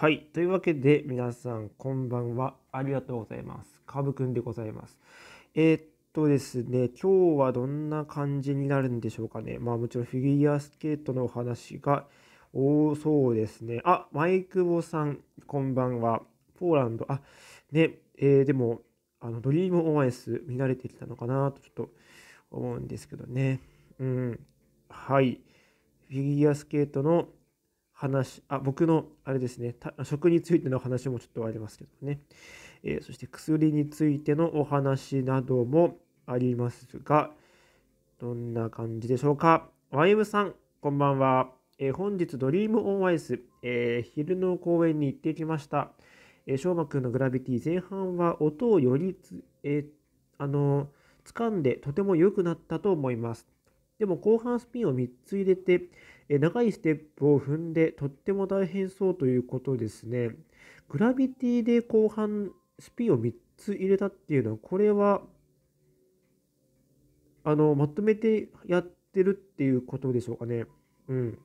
はい。というわけで、皆さん、こんばんは。ありがとうございます。かぶくんでございます。えー、っとですね、今日はどんな感じになるんでしょうかね。まあ、もちろんフィギュアスケートのお話が多そうですね。あ、マイクボさん、こんばんは。ポーランド、あ、ね、えー、でも、あの、ドリームオ o ス見慣れてきたのかなと、ちょっと思うんですけどね。うん。はい。フィギュアスケートの話、あ、僕の、あれですね、食についての話もちょっとありますけどね、えー、そして薬についてのお話などもありますが、どんな感じでしょうか。YM さん、こんばんは。えー、本日、ドリームオンアイス、えー、昼の公演に行ってきました。えー、しょうまくんのグラビティ、前半は音をよりつ、えー、あの掴んでとても良くなったと思います。でも後半スピンを3つ入れて、え長いステップを踏んでとっても大変そうということですね。グラビティで後半スピンを3つ入れたっていうのは、これはあのまとめてやってるっていうことでしょうかね。うん。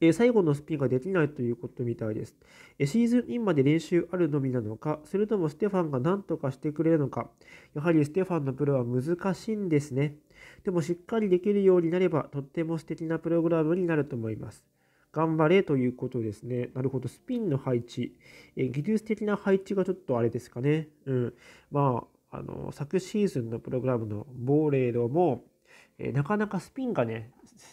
え最後のスピンができないということみたいです。えシーズンインまで練習あるのみなのか、それともステファンが何とかしてくれるのか、やはりステファンのプロは難しいんですね。でもしっかりできるようになれば、とっても素敵なプログラムになると思います。頑張れということですね。なるほど。スピンの配置。え技術的な配置がちょっとあれですかね。うん。まあ、あの、昨シーズンのプログラムのボーレードも、えなかなかスピンがね、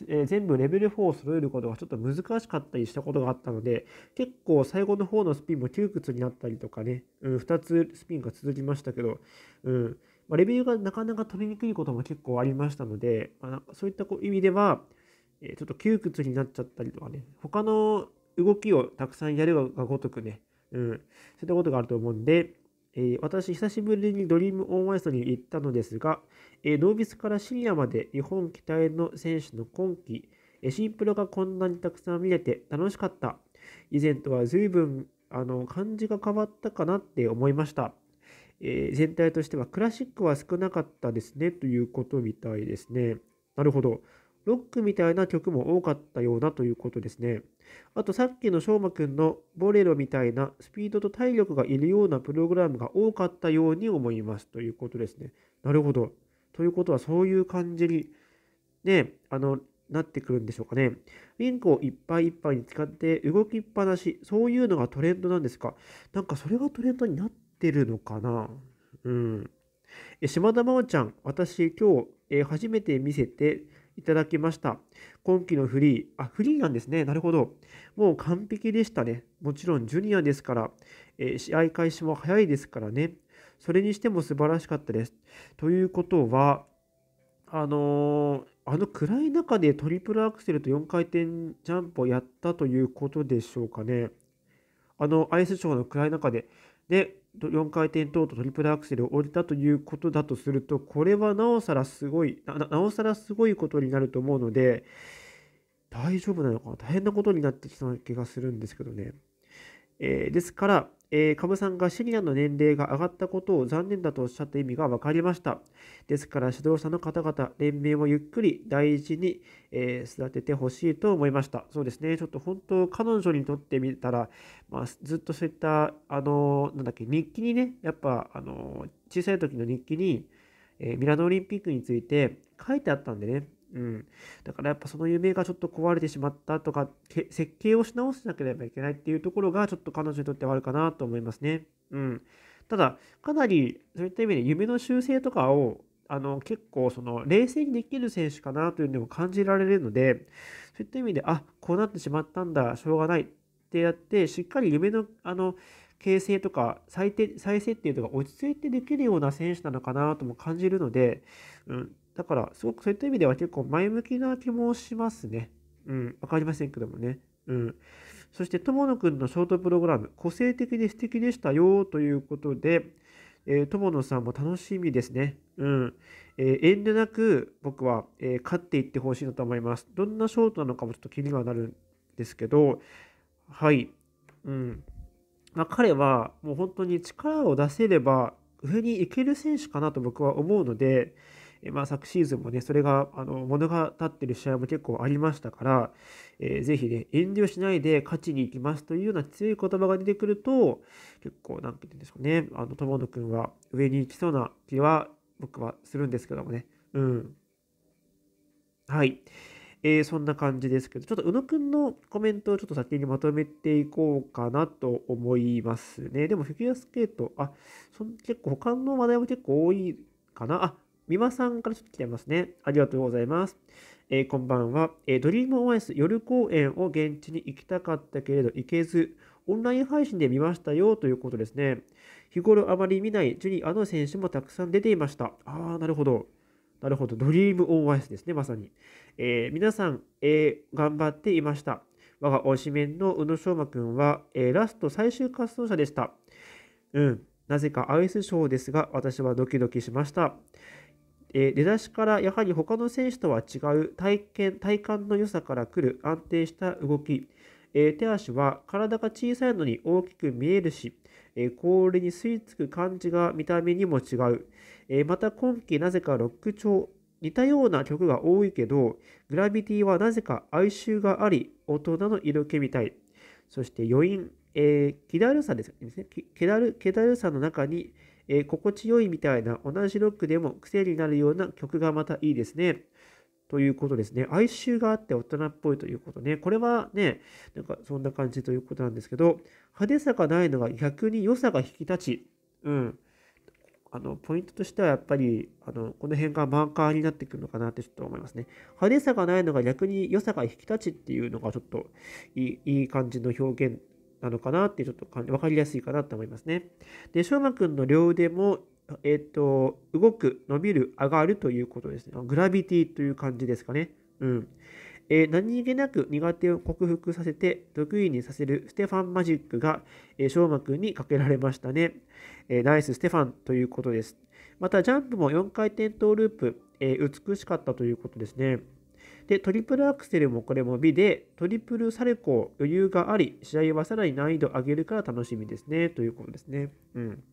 え全部レベル4を揃えることがちょっと難しかったりしたことがあったので、結構最後の方のスピンも窮屈になったりとかね、うん、2つスピンが続きましたけど、うんまあ、レベルがなかなか取りにくいことも結構ありましたので、まあ、そういったこう意味では、えちょっと窮屈になっちゃったりとかね、他の動きをたくさんやるがごとくね、うん、そういったことがあると思うんで、えー、私、久しぶりにドリームオンアイスに行ったのですが、えー、ノービスからシニアまで日本期待の選手の今季、えー、シンプルがこんなにたくさん見れて楽しかった。以前とは随分あの感じが変わったかなって思いました。えー、全体としてはクラシックは少なかったですねということみたいですね。なるほど。ロックみたいな曲も多かったようなということですね。あとさっきのしょうまくんのボレロみたいなスピードと体力がいるようなプログラムが多かったように思いますということですね。なるほど。ということはそういう感じにね、あの、なってくるんでしょうかね。リンクをいっぱいいっぱいに使って動きっぱなし、そういうのがトレンドなんですか。なんかそれがトレンドになってるのかな。うん。え島田真央ちゃん、私今日、え初めて見せて、いただきました。今季のフリー、あ、フリーなんですね。なるほど。もう完璧でしたね。もちろんジュニアですから、えー、試合開始も早いですからね。それにしても素晴らしかったです。ということは、あのー、あの暗い中でトリプルアクセルと4回転ジャンプをやったということでしょうかね。あのアイスショーの暗い中で。で、4回転トとトトリプルアクセルを降りたということだとするとこれはなおさらすごいなおさらすごいことになると思うので大丈夫なのかな大変なことになってきたうな気がするんですけどね。えー、ですから、えー、株さんがシニアの年齢が上がったことを残念だとおっしゃった意味が分かりました。ですから指導者の方々、連盟をゆっくり大事に、えー、育ててほしいと思いました。そうですね、ちょっと本当、彼女にとってみたら、まあ、ずっとそういった、あのー、なんだっけ、日記にね、やっぱ、あのー、小さい時の日記に、えミラノオリンピックについて書いてあったんでね、うん、だからやっぱその夢がちょっと壊れてしまったとか設計をし直せなければいけないっていうところがちょっと彼女にとってはあるかなと思いますね。うん、ただかなりそういった意味で夢の修正とかをあの結構その冷静にできる選手かなというのも感じられるのでそういった意味であこうなってしまったんだしょうがないってやってしっかり夢のあの形成とか再再設定とか落ち着いてできるような選手なのかなとも感じるので、うん、だから、すごくそういった意味では結構前向きな気もしますね。うん、わかりませんけどもね。うん。そして、友野くんのショートプログラム、個性的で素敵でしたよということで、えー、友野さんも楽しみですね。うん。えー、遠慮なく僕は、えー、勝っていってほしいなと思います。どんなショートなのかもちょっと気にはなるんですけど、はい。うん。まあ、彼はもう本当に力を出せれば上に行ける選手かなと僕は思うので、えまあ、昨シーズンもね、それがあの物語ってる試合も結構ありましたから、えー、ぜひね、遠慮しないで勝ちに行きますというような強い言葉が出てくると、結構、なんて言うんでしょうね、あの友野君は上に行きそうな気は僕はするんですけどもね。うん。はい。えー、そんな感じですけど、ちょっと宇野くんのコメントをちょっと先にまとめていこうかなと思いますね。でもフィギュアスケート、あ、そ結構他の話題も結構多いかな。あ、美馬さんからちょっと来てますね。ありがとうございます。えー、こんばんは、えー、ドリームオンアイス夜公演を現地に行きたかったけれど行けず、オンライン配信で見ましたよということですね。日頃あまり見ないジュニアの選手もたくさん出ていました。ああ、なるほど。なるほど。ドリームオンアイスですね、まさに。えー、皆さん、えー、頑張っていました。我が推しメンの宇野昌磨君は、えー、ラスト最終滑走者でした。うん。なぜかアイスショーですが、私はドキドキしました。え出だしからやはり他の選手とは違う体験体幹の良さからくる安定した動き、え手足は体が小さいのに大きく見えるし、え氷に吸い付く感じが見た目にも違う、えまた今季なぜかロック調似たような曲が多いけどグラビティはなぜか哀愁があり大人の色気みたいそして余韻、えー、気だるさですね気だる気だるさの中にえー、心地よいみたいな同じロックでも癖になるような曲がまたいいですね。ということですね。哀愁があって大人っぽいということね。これはね、なんかそんな感じということなんですけど、派手さがないのが逆に良さが引き立ち、うん。あの、ポイントとしてはやっぱり、あの、この辺がマーカーになってくるのかなってちょっと思いますね。派手さがないのが逆に良さが引き立ちっていうのがちょっといいいい感じの表現なのかなってちょっと分かりやすいかなと思いますね。で、翔馬くんの両腕も、えっ、ー、と、動く、伸びる、上がるということですね。グラビティという感じですかね。うん。えー、何気なく苦手を克服させて得意にさせるステファンマジックが、えー、しょくんにかけられましたね。えー、ナイスステファンということです。また、ジャンプも4回転トーループ、えー、美しかったということですね。で、トリプルアクセルもこれも美で、トリプルサルコー余裕があり、試合はさらに難易度上げるから楽しみですね、ということですね。うん。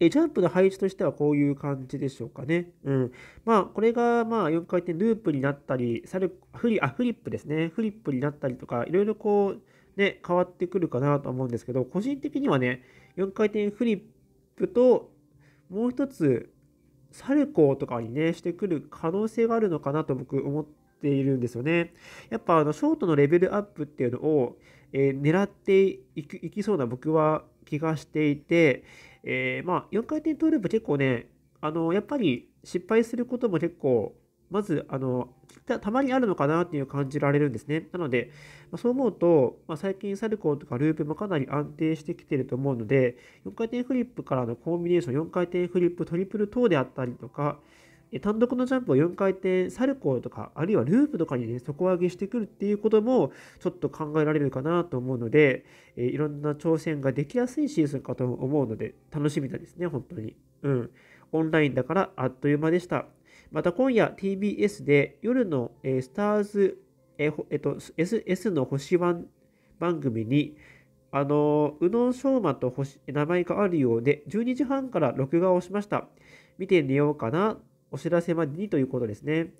えジャンプの配置としてはこういう感じでしょうかね。うん。まあ、これが、まあ、4回転ループになったり、サルフリ、あ、フリップですね。フリップになったりとか、いろいろこう、ね、変わってくるかなと思うんですけど、個人的にはね、4回転フリップと、もう一つ、サルコーとかにね、してくる可能性があるのかなと僕思っているんですよね。やっぱあのショートのレベルアップっていうのを、えー、狙っていきいきそうな僕は気がしていて、えー、まあ、4回転トーループ結構ね、あのやっぱり失敗することも結構まず、あの、たたまにあるのかなっていう感じられるんですね。なので、まあ、そう思うと、まあ、最近サルコーとかループもかなり安定してきてると思うので、4回転フリップからのコンビネーション、4回転フリップトリプル等であったりとか、単独のジャンプを4回転サルコーとか、あるいはループとかにね、底上げしてくるっていうことも、ちょっと考えられるかなと思うので、えー、いろんな挑戦ができやすいシーズンかと思うので、楽しみだですね、本当に。うん。オンラインだからあっという間でした。また今夜 TBS で夜の、えー、スターズ、えーえと、SS の星1番組にあの宇野昌磨と星名前があるようで12時半から録画をしました。見て寝ようかなお知らせまでにということですね。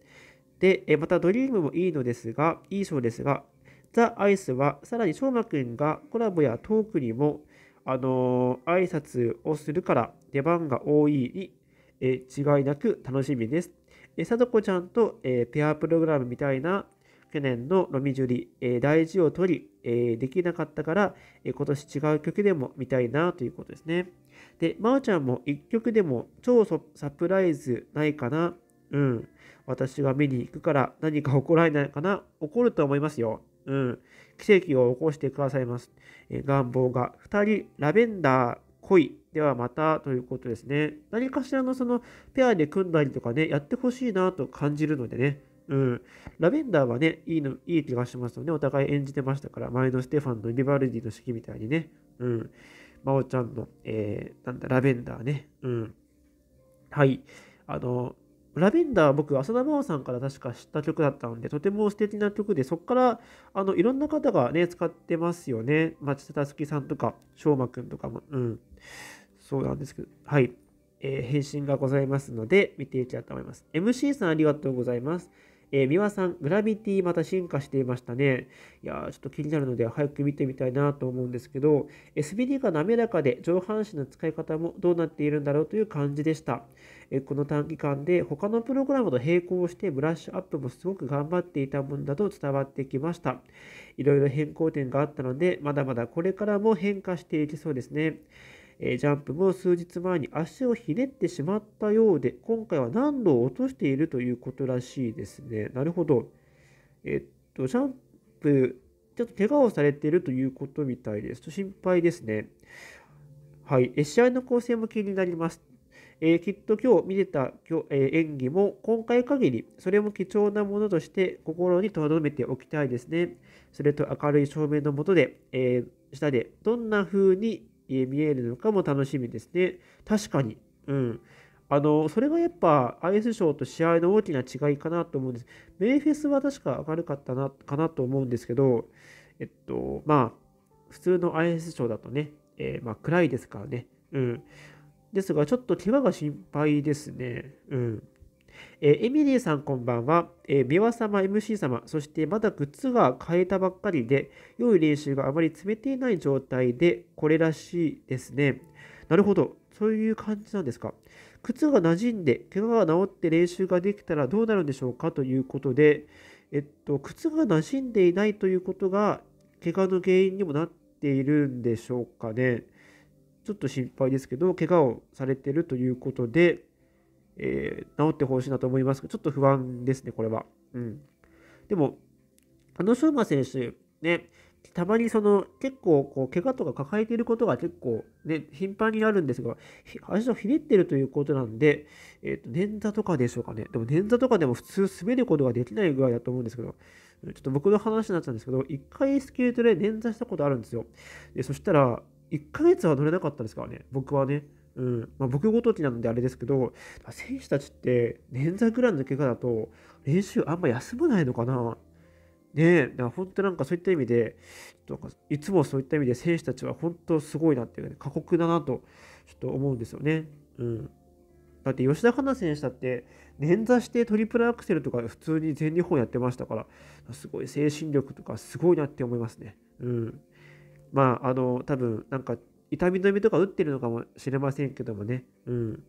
で、えまたドリームもいいのですが、いいうですが、ザ・アイスはさらに昌磨くんがコラボやトークにも、あのー、挨拶をするから出番が多いにえー、違いなく楽しみです。えさとこちゃんと、えペアプログラムみたいな去年のロミジュリ、え大事を取り、えできなかったから、え今年違う曲でも見たいなということですね。で、まおちゃんも1曲でも超サプライズないかなうん。私が見に行くから何か起こらないかな起こると思いますよ。うん。奇跡を起こしてくださいます。え願望が2人、ラベンダー、恋ではまたということですね。何かしらのそのペアで組んだりとかね、やってほしいなと感じるのでね。うん。ラベンダーはね、いいの、いい気がしますよね。お互い演じてましたから、前のステファンのリバルディの式みたいにね。うん。真央ちゃんの、えー、なんだ、ラベンダーね。うん。はい。あの、ラベンダーは僕、浅田真央さんから確か知った曲だったので、とても素敵な曲で、そこから、あの、いろんな方がね、使ってますよね。町田たすきさんとか、しょうまくんとかも、うん。そうなんですけど、はい。えー、返信がございますので、見ていきたいと思います。MC さんありがとうございます。えー、三輪さん、グラビティまた進化していましたね。いやちょっと気になるので早く見てみたいなと思うんですけど、SBD が滑らかで上半身の使い方もどうなっているんだろうという感じでした。えこの短期間で他のプログラムと並行してブラッシュアップもすごく頑張っていたものだと伝わってきました。いろいろ変更点があったので、まだまだこれからも変化していきそうですね。えジャンプも数日前に足をひねってしまったようで、今回は難度を落としているということらしいですね。なるほど。えっと、ジャンプ、ちょっと怪我をされているということみたいです。と心配ですね。はい。試合の構成も気になります。えー、きっと今日見てた今日、えー、演技も今回限りそれも貴重なものとして心に留めておきたいですね。それと明るい照明の下で、えー、下でどんな風に見えるのかも楽しみですね。確かに。うん。あの、それがやっぱアイスショーと試合の大きな違いかなと思うんです。メイフェスは確か明るかったな、かなと思うんですけど、えっと、まあ、普通のアイスショーだとね、えー、まあ、暗いですからね。うん。ですが、ちょっと怪我が心配ですね。うん。えー、エミリーさんこんばんは。えー、美和様、MC 様、そしてまだ靴が買えたばっかりで、良い練習があまり積めていない状態で、これらしいですね。なるほど。そういう感じなんですか。靴が馴染んで、怪我が治って練習ができたらどうなるんでしょうかということで、えっと、靴が馴染んでいないということが、怪我の原因にもなっているんでしょうかね。ちょっと心配ですけど、怪我をされてるということで、えー、治ってほしいなと思いますけど、ちょっと不安ですね、これは。うん。でも、あのショーマ選手、ね、たまにその結構こう怪我とか抱えていることが結構ね頻繁にあるんですが足をひねってるということなんで、えー、と捻挫とかでしょうかねでも捻挫とかでも普通滑ることができないぐらいだと思うんですけどちょっと僕の話になっちゃうんですけど1回スケートで捻挫したことあるんですよでそしたら1ヶ月は乗れなかったですからね僕はねうんまあ、僕ごときなのであれですけど、選手たちって捻挫ぐらいの怪我だと練習あんま休まないのかなねえ、本当なんかそういった意味で、なんかいつもそういった意味で選手たちは本当すごいなっていう、ね、過酷だなとちょっと思うんですよね。うん、だって吉田花選手だって、捻挫してトリプルアクセルとか普通に全日本やってましたから、すごい精神力とかすごいなって思いますね。うん、まあ、あの、多分なんか痛み止めとか打ってるのかもしれませんけどもね。うん。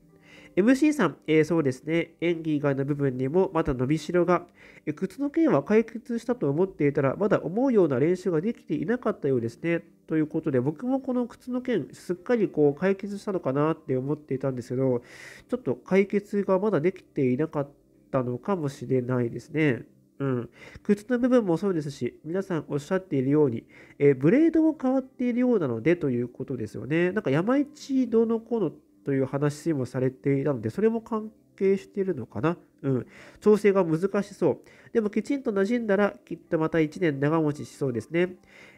MC さん、えー、そうですね、演技以外の部分にもまだ伸びしろが、え靴の件は解決したと思っていたら、まだ思うような練習ができていなかったようですね。ということで、僕もこの靴の件、すっかりこう解決したのかなって思っていたんですけど、ちょっと解決がまだできていなかったのかもしれないですね。うん、靴の部分もそうですし、皆さんおっしゃっているように、えー、ブレードも変わっているようなのでということですよね。なんか山一どのこのという話もされていたので、それも関係しているのかな。うん。調整が難しそう。でもきちんと馴染んだら、きっとまた1年長持ちしそうですね。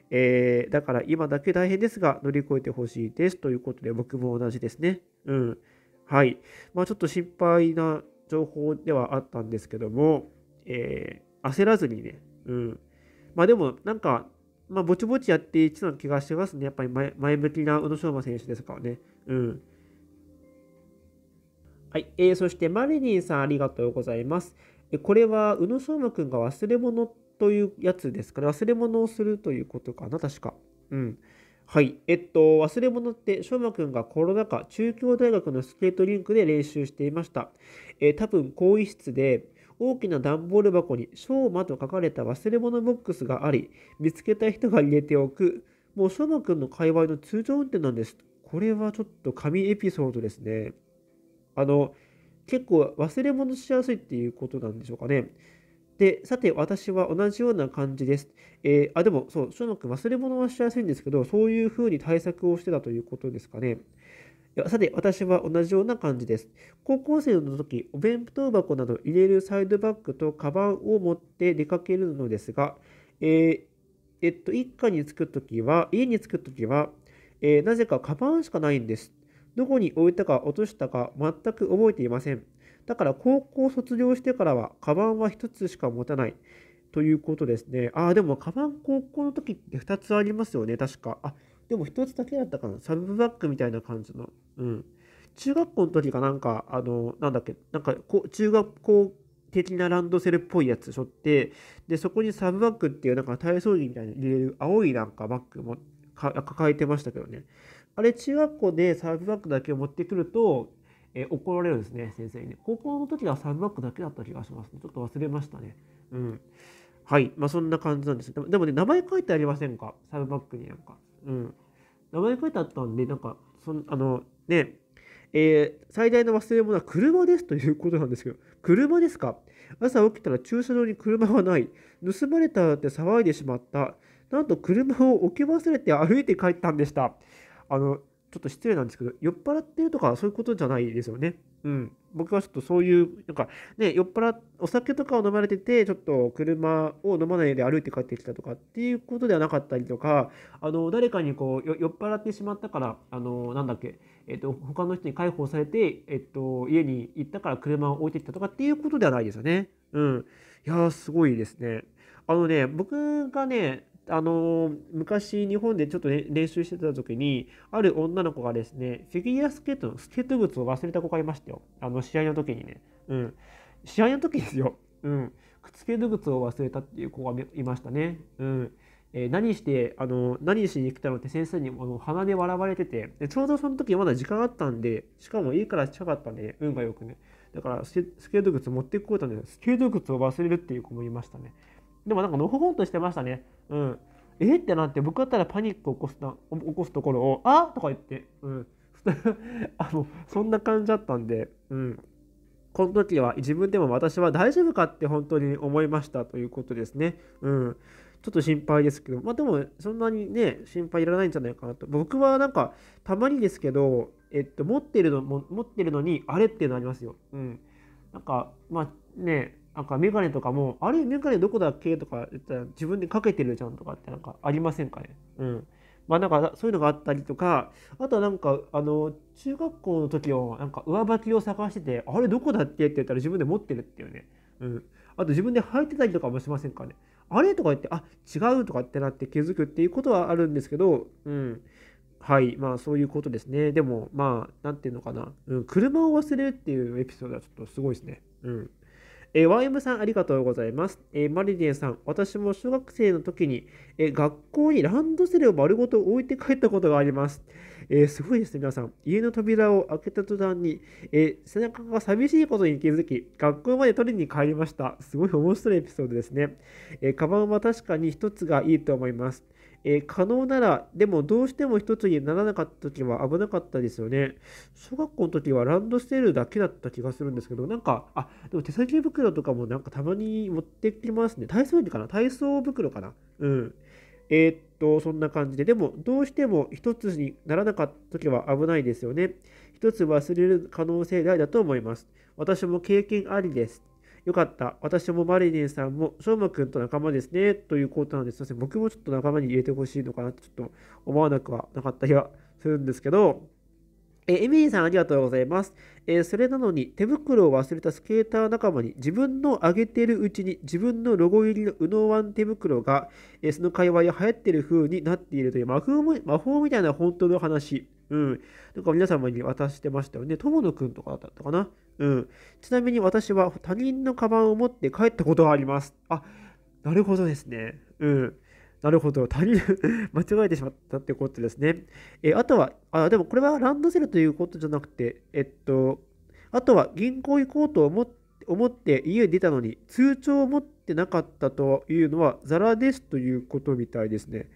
えー、だから今だけ大変ですが、乗り越えてほしいですということで、僕も同じですね。うん。はい。まあちょっと心配な情報ではあったんですけども、えー焦らずにね、うん。まあでも、なんか、まあ、ぼちぼちやっていってた気がしてますね。やっぱり前前向きな宇野昌磨選手ですからね。うん。はい。えー、そして、マリリンさん、ありがとうございます。これは、宇野昌磨君が忘れ物というやつですかね。忘れ物をするということかな、確か。うん。はい。えっと、忘れ物って、翔馬君がコロナ禍、中京大学のスケートリンクで練習していました。えー、多分、更衣室で、大きな段ボール箱に「昭和」と書かれた忘れ物ボックスがあり見つけた人が入れておくもう昭和くんの界隈の通常運転なんですこれはちょっと神エピソードですねあの結構忘れ物しやすいっていうことなんでしょうかねで、さて、私は同じような感じです。えー、あ、でも、そう、小野くん忘れ物はしやすいんですけど、そういうふうに対策をしてたということですかね。さて、私は同じような感じです。高校生の時、お弁当箱など入れるサイドバッグとカバンを持って出かけるのですが、えー、えっと、一家に着く時は、家に着く時は、えー、なぜかカバンしかないんです。どこに置いたか落としたか全く覚えていません。だから高校卒業してからは、カバンは1つしか持たない。ということですね。ああ、でも、カバン高校の時って2つありますよね、確か。あ、でも1つだけだったかな。サブバッグみたいな感じの。うん。中学校の時がなんか、あの、なんだっけ、なんかこう、中学校的なランドセルっぽいやつしょって、で、そこにサブバッグっていうなんか体操着みたいに入れる青いなんかバッグも抱えてましたけどね。あれ、中学校でサブバッグだけを持ってくると、え怒られるんですね、先生にね。高校の時はサブバッグだけだった気がしますね。ちょっと忘れましたね。うん。はい。まあ、そんな感じなんですでもでもね、名前書いてありませんかサブバッグになんか。うん。名前書いてあったんで、なんか、そのあのねえー、最大の忘れ物は車ですということなんですけど、車ですか朝起きたら駐車場に車がない。盗まれたって騒いでしまった。なんと車を置き忘れて歩いて帰ったんでした。あの、ちょっと失礼なんですけど、酔っ払ってるとかそういうことじゃないですよね。うん。僕はちょっとそういう、なんかね、酔っ払っ、お酒とかを飲まれてて、ちょっと車を飲まないで歩いて帰ってきたとかっていうことではなかったりとか、あの、誰かにこう、酔っ払ってしまったから、あの、なんだっけ、えっと、他の人に解放されて、えっと、家に行ったから車を置いてきたとかっていうことではないですよね。うん。いやー、すごいですね。あのね、僕がね、あの昔日本でちょっと、ね、練習してた時にある女の子がですねフィギュアスケートのスケート靴を忘れた子がいましたよあの試合の時にねうん試合の時ですようんスケート靴を忘れたっていう子がいましたねうんえー、何してあの何しに来たのって先生にあの鼻で笑われててでちょうどその時まだ時間あったんでしかも家から近かったんで、運がよくねだからスケート靴持ってこようとねスケート靴を忘れるっていう子もいましたねでもなんかのほほんとしてましたねうん。えってなって、僕だったらパニックを起こすな起こすところを、あとか言って、うん。あの、そんな感じだったんで、うん。この時は自分でも私は大丈夫かって本当に思いましたということですね。うん。ちょっと心配ですけど、まあでもそんなにね、心配いらないんじゃないかなと。僕はなんか、たまにですけど、えっと、持ってるの、持ってるのに、あれっていうのありますよ。うん。なんか、まあね、なんかメガネとかも、あれメガネどこだっけとか言ったら自分でかけてるじゃんとかってなんかありませんかね。うん。まあなんかそういうのがあったりとか、あとはなんかあの、中学校の時をなんか上履きを探してて、あれどこだっけって言ったら自分で持ってるっていうね。うん。あと自分で履いてたりとかもしませんかね。あれとか言って、あ、違うとかってなって気づくっていうことはあるんですけど、うん。はい。まあそういうことですね。でも、まあ、なんていうのかな。うん。車を忘れるっていうエピソードはちょっとすごいですね。うん。えー、YM さんありがとうございます。えー、マリリンさん、私も小学生の時に、えー、学校にランドセルを丸ごと置いて帰ったことがあります。えー、すごいですね、皆さん。家の扉を開けた途端に、えー、背中が寂しいことに気づき、学校まで取りに帰りました。すごい面白いエピソードですね。えー、カバンは確かに一つがいいと思います。えー、可能なら、でもどうしても一つにならなかった時は危なかったですよね。小学校の時はランドセルだけだった気がするんですけど、なんか、あ、でも手先袋とかもなんかたまに持ってきますね。体操着かな体操袋かなうん。えー、っと、そんな感じで。でも、どうしても一つにならなかった時は危ないですよね。一つ忘れる可能性大だと思います。私も経験ありです。よかった。私もマリネンさんも、しょうまくんと仲間ですね。ということなんです。すいません。僕もちょっと仲間に入れてほしいのかなってちょっと思わなくはなかったりはするんですけど、えエミリーさんありがとうございます。えー、それなのに手袋を忘れたスケーター仲間に自分の上げてるうちに自分のロゴ入りのうのワン手袋が、えー、その界隈で流行ってる風になっているという魔法魔法みたいな本当の話。うん。なんか皆様に渡してましたよね。友野くんとかだったかな。うん。ちなみに私は他人のカバンを持って帰ったことがあります。あ、なるほどですね。うん。なるほど。他人 間違えてしまったってことですね。え、あとは、あ、でもこれはランドセルということじゃなくて、えっと、あとは銀行行こうと思って、思って家出たのに通帳を持ってなかったというのはザラですということみたいですね。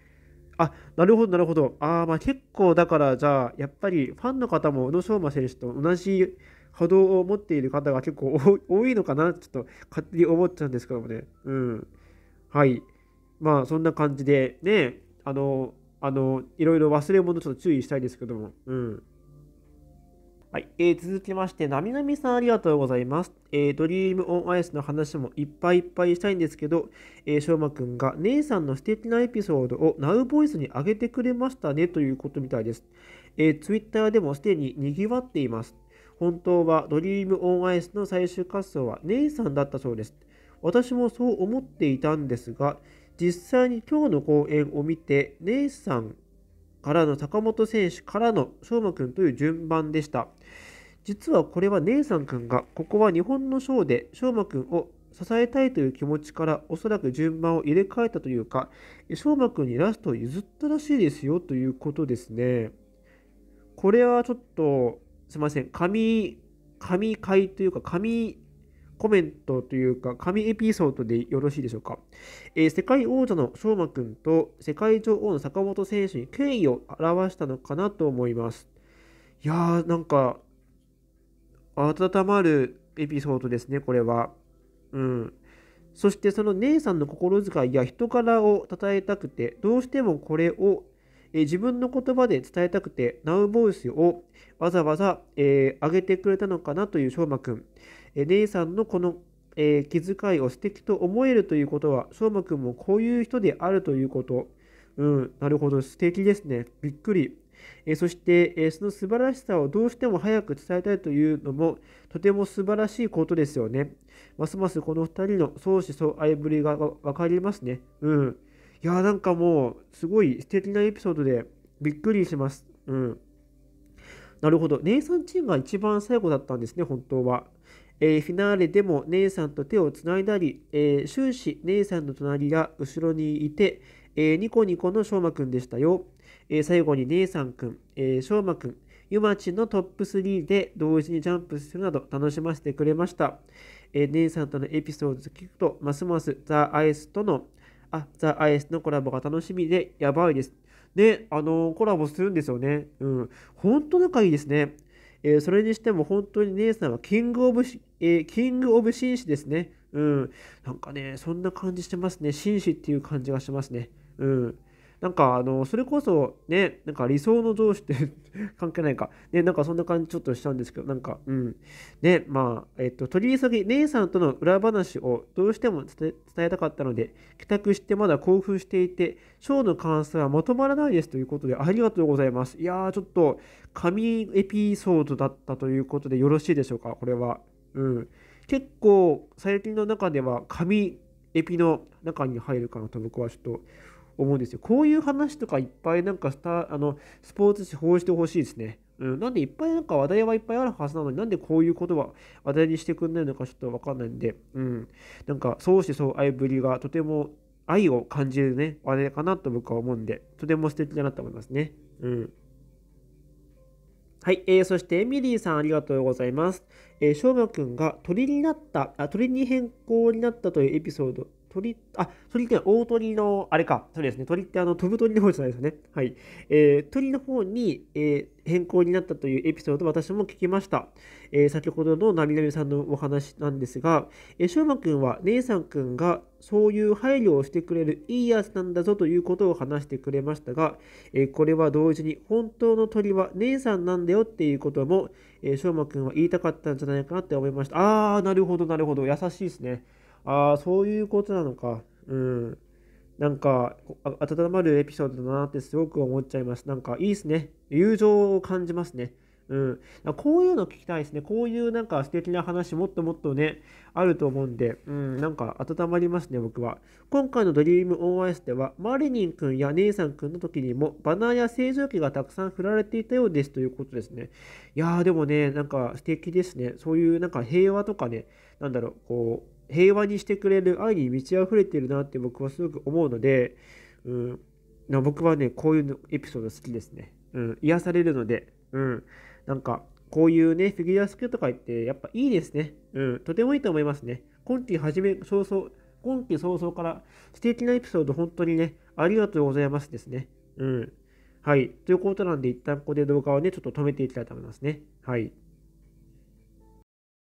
あなるほど、なるほど。あまあ結構だからじゃあやっぱりファンの方も宇野昌磨選手と同じ波動を持っている方が結構多い のかなちょっと勝手に思っちゃうんですけどもね。うん。はい。まあそんな感じでね、あの、あのいろいろ忘れ物ちょっと注意したいですけども。うん。はい、えー、続きまして、なみなみさんありがとうございます。えー、ドリームオンアイスの話もいっぱいいっぱいしたいんですけど、えー、しょうまくんが姉さんの素敵なエピソードをナウボイスに上げてくれましたねということみたいです。えー、ツイッターでもすでに賑わっています。本当はドリームオンアイスの最終滑走は姉さんだったそうです。私もそう思っていたんですが、実際に今日の公演を見て、姉さんからの坂本選手からの翔馬くんという順番でした。実はこれは姉さんくんが、ここは日本のショーで翔馬くんを支えたいという気持ちからおそらく順番を入れ替えたというか、翔馬くんにラストを譲ったらしいですよということですね。これはちょっと、すいません、神、神回というか、コメントというか、神エピソードでよろしいでしょうか。えー、世界王者の翔くんと世界女王の坂本選手に敬意を表したのかなと思います。いやー、なんか、温まるエピソードですね、これは。うん。そしてその姉さんの心遣いや人柄を称えたくて、どうしてもこれを、えー、自分の言葉で伝えたくて、ナウボイスをわざわざ、えー、上げてくれたのかなという翔馬くん。姉さんのこの、えー、気遣いを素敵と思えるということは、翔馬君くんもこういう人であるということ。うん、なるほど、素敵ですね。びっくり。えー、そして、えー、その素晴らしさをどうしても早く伝えたいというのも、とても素晴らしいことですよね。ますますこの2人の相思相愛ぶりが分かりますね。うん。いやーなんかもう、すごい素敵なエピソードで、びっくりします。うん。なるほど。姉さんチームが一番最後だったんですね、本当は。えー、フィナーレでも姉さんと手をつないだり、えー、終始姉さんの隣が後ろにいて、えー、ニコニコのしょうまくんでしたよ。え最後に姉さんくん、えしょうまくん、ゆまちのトップ3で同時にジャンプするなど楽しませてくれました。え姉さんとのエピソードを聞くと、ますますザ・アイスとの、あ、ザ・アイスのコラボが楽しみでやばいです。ね、あのコラボするんですよね。うん。ほんと仲いいですね。えー、それにしても本当に姉さんはキングオブ、えー、キングオブ紳士ですね。うん。なんかね、そんな感じしてますね。紳士っていう感じがしますね。うん。なんかあのそれこそねなんか理想の上司って 関係ないかねなんかそんな感じちょっとしたんですけどなんかうんねまあえっと取り急ぎ姉さんとの裏話をどうしても伝えたかったので帰宅してまだ興奮していてショーの感想はまとまらないですということでありがとうございますいやーちょっと神エピソードだったということでよろしいでしょうかこれはうん結構最近の中では神エピの中に入るかなと僕はちょっと思うんですよ。こういう話とかいっぱいなんかスタあのスポーツ紙報じてほしいですね。うん、なんでいっぱいなんか話題はいっぱいあるはずなのになんでこういうことは話題にしてくんないのかちょっとわかんないんで、うん、なんか相そう愛ぶりがとても愛を感じるね、話題かなと僕は思うんで、とても素敵だなと思いますね。うん。はい、えー、そしてエミリーさんありがとうございます。えー、しょうまくんが鳥になったあ、鳥に変更になったというエピソード鳥、あ、鳥って大鳥の、あれか、そうですね、鳥ってあの飛ぶ鳥の方じゃないですかね。はい。えー、鳥の方に、えー、変更になったというエピソード、私も聞きました。えー、先ほどのなみなみさんのお話なんですが、えー、しょうまくんは姉さんくんがそういう配慮をしてくれるいいやつなんだぞということを話してくれましたが、えー、これは同時に本当の鳥は姉さんなんだよっていうことも、えー、しょうまくんは言いたかったんじゃないかなって思いました。あー、なるほど、なるほど。優しいですね。ああ、そういうことなのか。うん。なんか、温まるエピソードだなってすごく思っちゃいます。なんか、いいですね。友情を感じますね。うん。こういうの聞きたいですね。こういうなんか素敵な話、もっともっとね、あると思うんで、うん、なんか温まりますね、僕は。今回のドリームオンアイスでは、マリニン君や姉さん君の時にも、バナーや星浄機がたくさん振られていたようですということですね。いやー、でもね、なんか素敵ですね。そういうなんか平和とかね、なんだろう、こう、平和にしてくれる愛に満ち溢れてるなって僕はすごく思うので、うん、僕はねこういうエピソード好きですね、うん、癒されるので、うん、なんかこういうねフィギュアスケート界ってやっぱいいですね、うん、とてもいいと思いますね今季初め早々今季早々から素敵なエピソード本当にねありがとうございますですねうんはいということなんで一旦ここで動画をねちょっと止めていきたいと思いますねはい